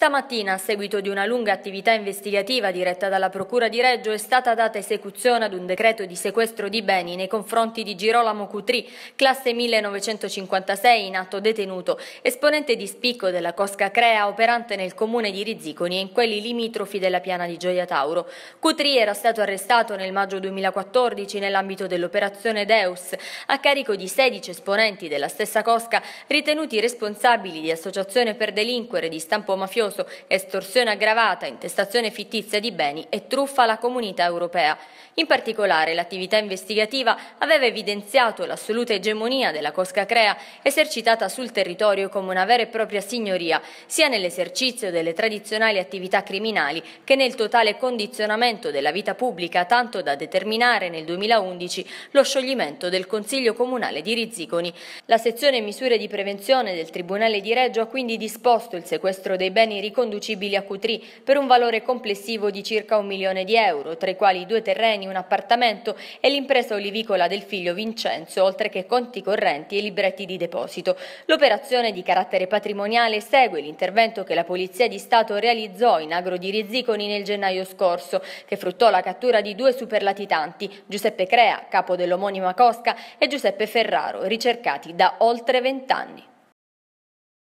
Stamattina, a seguito di una lunga attività investigativa diretta dalla Procura di Reggio, è stata data esecuzione ad un decreto di sequestro di beni nei confronti di Girolamo Cutri, classe 1956, in atto detenuto, esponente di spicco della Cosca Crea, operante nel comune di Rizziconi e in quelli limitrofi della piana di Gioia Tauro. Cutri era stato arrestato nel maggio 2014 nell'ambito dell'operazione Deus, a carico di 16 esponenti della stessa Cosca ritenuti responsabili di associazione per delinquere di stampo mafioso mafioso, estorsione aggravata, intestazione fittizia di beni e truffa alla comunità europea. In particolare l'attività investigativa aveva evidenziato l'assoluta egemonia della Cosca Crea esercitata sul territorio come una vera e propria signoria, sia nell'esercizio delle tradizionali attività criminali che nel totale condizionamento della vita pubblica tanto da determinare nel 2011 lo scioglimento del Consiglio Comunale di Rizziconi. La sezione misure di prevenzione del Tribunale di Reggio ha quindi disposto il sequestro dei beni riconducibili a Cutri per un valore complessivo di circa un milione di euro, tra i quali due terreni, un appartamento e l'impresa olivicola del figlio Vincenzo, oltre che conti correnti e libretti di deposito. L'operazione di carattere patrimoniale segue l'intervento che la Polizia di Stato realizzò in agro di Rizziconi nel gennaio scorso, che fruttò la cattura di due superlatitanti, Giuseppe Crea, capo dell'omonima Cosca, e Giuseppe Ferraro, ricercati da oltre vent'anni.